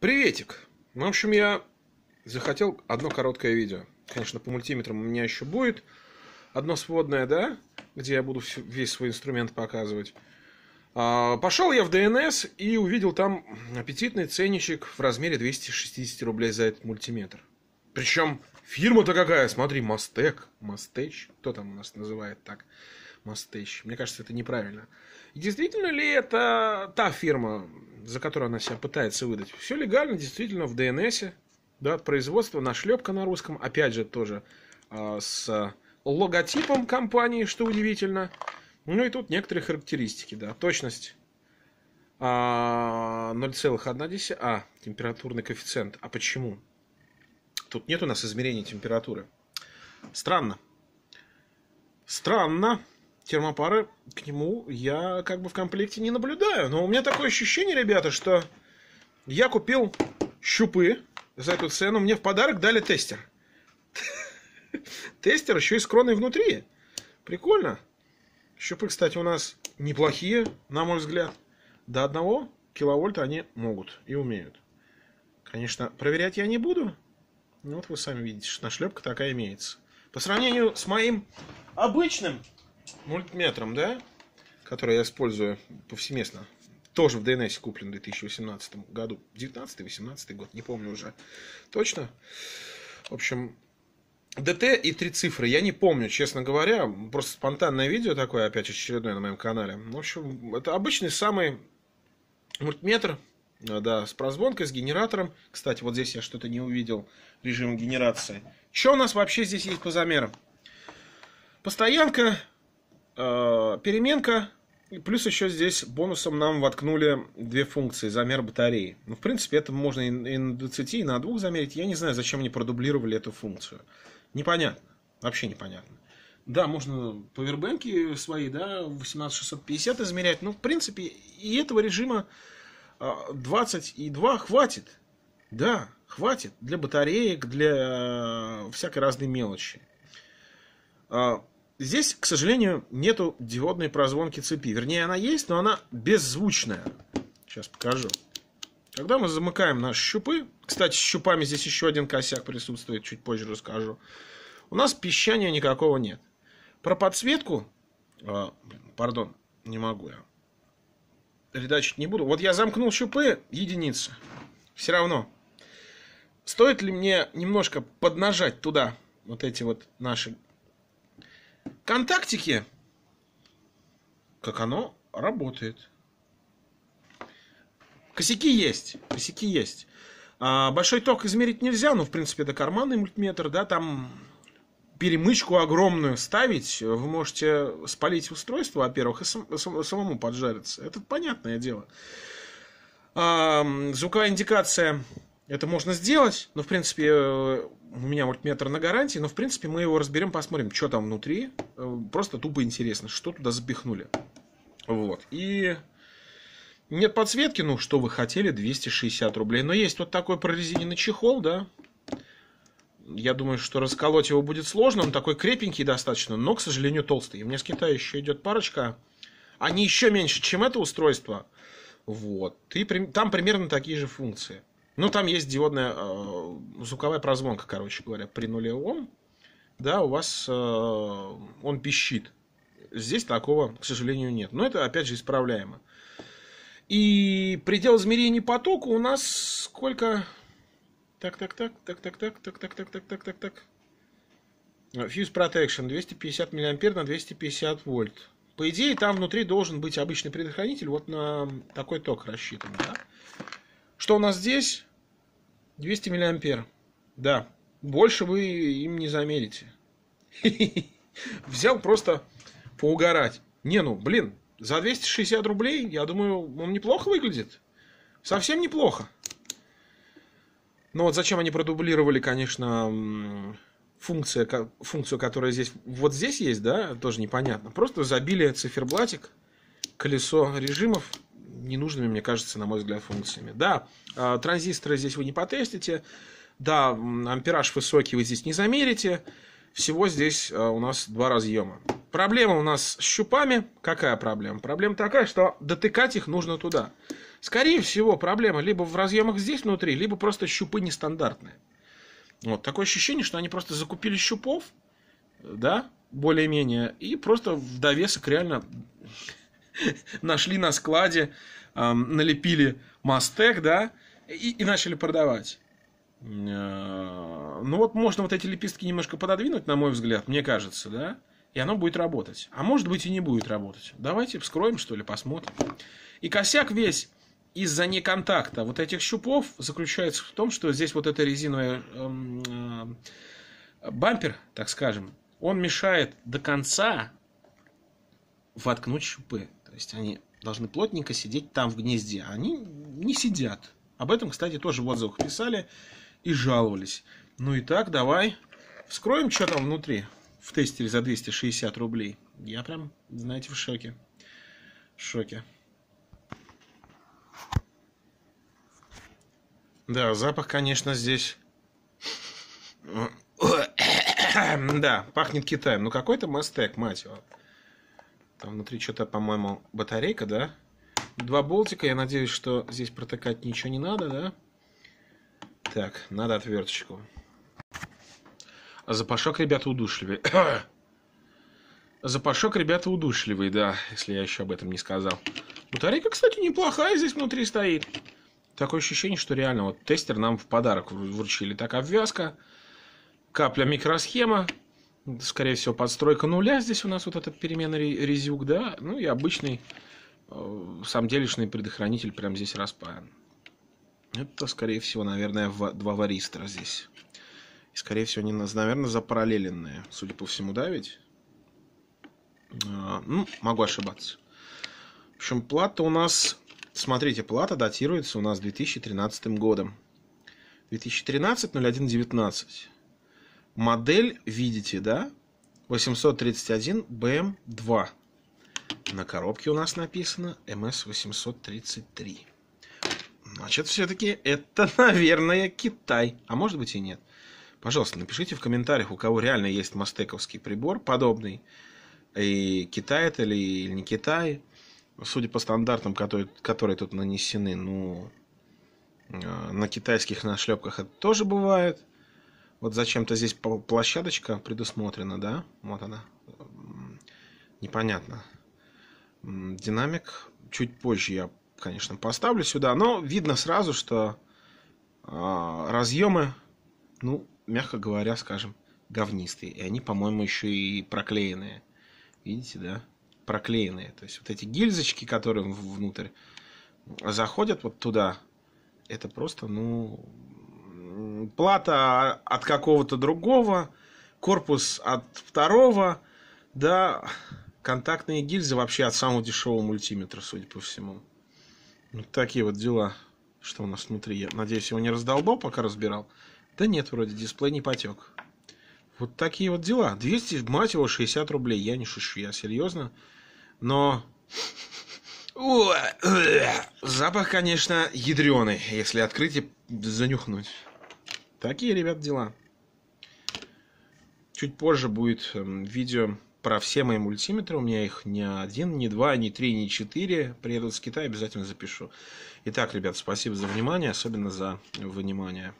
Приветик! Ну, в общем, я захотел одно короткое видео. Конечно, по мультиметрам у меня еще будет. Одно сводное, да, где я буду весь свой инструмент показывать. А, Пошел я в ДНС и увидел там аппетитный ценничек в размере 260 рублей за этот мультиметр. Причем фирма-то какая, смотри, Мастек, Мастеч, кто там у нас называет так, Мастеч. Мне кажется, это неправильно. Действительно ли это та фирма, за которую она себя пытается выдать? Все легально, действительно, в DNS, да, от производства, нашлепка на русском, опять же, тоже э, с логотипом компании, что удивительно. Ну и тут некоторые характеристики, да, точность. 0,1, а, а, температурный коэффициент. А почему? Тут нет у нас измерения температуры. Странно. Странно термопары к нему я как бы в комплекте не наблюдаю. Но у меня такое ощущение, ребята, что я купил щупы за эту цену. Мне в подарок дали тестер. Тестер еще и с кроной внутри. Прикольно. Щупы, кстати, у нас неплохие, на мой взгляд. До одного киловольта они могут и умеют. Конечно, проверять я не буду. Ну, вот вы сами видите, что нашлепка такая имеется. По сравнению с моим обычным мультиметром, да, который я использую повсеместно, тоже в DNS куплен в 2018 году, 19-18 год, не помню уже точно. В общем, ДТ и три цифры, я не помню, честно говоря, просто спонтанное видео такое, опять очередное на моем канале. В общем, это обычный самый мультиметр, да, с прозвонкой, с генератором. Кстати, вот здесь я что-то не увидел режим генерации. Что у нас вообще здесь есть по замерам? Постоянка Э, переменка, плюс еще здесь бонусом нам воткнули две функции, замер батареи. Ну, в принципе, это можно и на 20, и на 2 замерить. Я не знаю, зачем они продублировали эту функцию. Непонятно. Вообще непонятно. Да, можно повербэнки свои, да, 18650 измерять. Ну, в принципе, и этого режима э, и 22 хватит. Да, хватит для батареек, для э, всякой разной мелочи. Здесь, к сожалению, нету диодной прозвонки цепи. Вернее, она есть, но она беззвучная. Сейчас покажу. Когда мы замыкаем наши щупы, кстати, с щупами здесь еще один косяк присутствует, чуть позже расскажу, у нас пищания никакого нет. Про подсветку, э, пардон, не могу я, редачить не буду. Вот я замкнул щупы, единица, все равно. Стоит ли мне немножко поднажать туда вот эти вот наши ВКонтактике, как оно работает. Косяки есть, косяки есть. А, большой ток измерить нельзя, ну в принципе, это карманный мультиметр, да, там перемычку огромную ставить, вы можете спалить устройство, во-первых, и сам, самому поджариться. Это понятное дело. А, звуковая индикация это можно сделать, но, в принципе, э, у меня мультиметр на гарантии, но, в принципе, мы его разберем, посмотрим, что там внутри. Э, просто тупо интересно, что туда запихнули. Вот. И нет подсветки, ну, что вы хотели, 260 рублей. Но есть вот такой прорезиненный чехол, да. Я думаю, что расколоть его будет сложно, он такой крепенький достаточно, но, к сожалению, толстый. И мне с Китая еще идет парочка. Они еще меньше, чем это устройство. Вот. И там примерно такие же функции. Ну, там есть диодная э, звуковая прозвонка, короче говоря, при нуле ом, Да, у вас э, он пищит. Здесь такого, к сожалению, нет. Но это, опять же, исправляемо. И предел измерения потока у нас сколько? Так, так, так, так, так, так, так, так, так, так, так, так, так. Fuse Protection 250 миллиампер на 250 вольт. По идее, там внутри должен быть обычный предохранитель, вот на такой ток рассчитан. Да? Что у нас здесь? 200 миллиампер. Да. Больше вы им не замерите. Взял просто поугарать. Не, ну, блин, за 260 рублей, я думаю, он неплохо выглядит. Совсем неплохо. Но ну, вот зачем они продублировали, конечно, функция, функцию, которая здесь, вот здесь есть, да, тоже непонятно. Просто забили циферблатик, колесо режимов, ненужными, мне кажется, на мой взгляд, функциями. Да, а, транзисторы здесь вы не потестите, да, ампераж высокий вы здесь не замерите, всего здесь а, у нас два разъема. Проблема у нас с щупами. Какая проблема? Проблема такая, что дотыкать их нужно туда. Скорее всего, проблема либо в разъемах здесь внутри, либо просто щупы нестандартные. Вот, такое ощущение, что они просто закупили щупов, да, более-менее, и просто в довесок реально нашли на складе налепили мастек, да, и, и начали продавать. Э, ну вот можно вот эти лепестки немножко пододвинуть, на мой взгляд, мне кажется, да, и оно будет работать. А может быть и не будет работать. Давайте вскроем, что ли, посмотрим. И косяк весь из-за неконтакта вот этих щупов заключается в том, что здесь вот эта резиновая э, э, бампер, так скажем, он мешает до конца воткнуть щупы. То есть они должны плотненько сидеть там в гнезде, а они не сидят. Об этом, кстати, тоже в отзывах писали и жаловались. Ну и так, давай вскроем, что там внутри в тестере за 260 рублей. Я прям, знаете, в шоке. В шоке. Да, запах, конечно, здесь... да, пахнет Китаем. Ну какой-то мастек, мать его. Там внутри что-то, по-моему, батарейка, да? Два болтика. Я надеюсь, что здесь протыкать ничего не надо, да? Так, надо отверточку. А запашок, ребята, удушливый. запашок, ребята, удушливый, да, если я еще об этом не сказал. Батарейка, кстати, неплохая здесь внутри стоит. Такое ощущение, что реально вот тестер нам в подарок вручили. Так, обвязка, капля микросхема, скорее всего, подстройка нуля. Здесь у нас вот этот переменный резюк, да. Ну и обычный э, сам делишный предохранитель прям здесь распаян. Это, скорее всего, наверное, два варистора здесь. И, скорее всего, они, наверное, запараллеленные, судя по всему, давить. А, ну, могу ошибаться. В общем, плата у нас... Смотрите, плата датируется у нас 2013 годом. 2013-01-19 модель видите, да? 831 BM2. Эм на коробке у нас написано MS-833. Эм Значит, все-таки это, наверное, Китай. А может быть и нет. Пожалуйста, напишите в комментариях, у кого реально есть мастековский прибор подобный. И Китай это ли, или не Китай. Судя по стандартам, которые, которые тут нанесены, ну, э, на китайских нашлепках это тоже бывает. Вот зачем-то здесь площадочка предусмотрена, да? Вот она. Непонятно. Динамик чуть позже я, конечно, поставлю сюда. Но видно сразу, что а, разъемы, ну, мягко говоря, скажем, говнистые. И они, по-моему, еще и проклеенные. Видите, да? Проклеенные. То есть вот эти гильзочки, которые внутрь заходят вот туда, это просто, ну, плата от какого-то другого, корпус от второго, да, контактные гильзы вообще от самого дешевого мультиметра, судя по всему. Вот такие вот дела, что у нас внутри. Я надеюсь, его не раздолбал, пока разбирал. Да нет, вроде дисплей не потек. Вот такие вот дела. 200, мать его, 60 рублей. Я не шучу, я серьезно. Но... Запах, конечно, ядреный, если открыть и занюхнуть. Такие, ребят, дела. Чуть позже будет эм, видео про все мои мультиметры. У меня их не один, не два, не три, не четыре. Приеду с Китая, обязательно запишу. Итак, ребят, спасибо за внимание, особенно за внимание.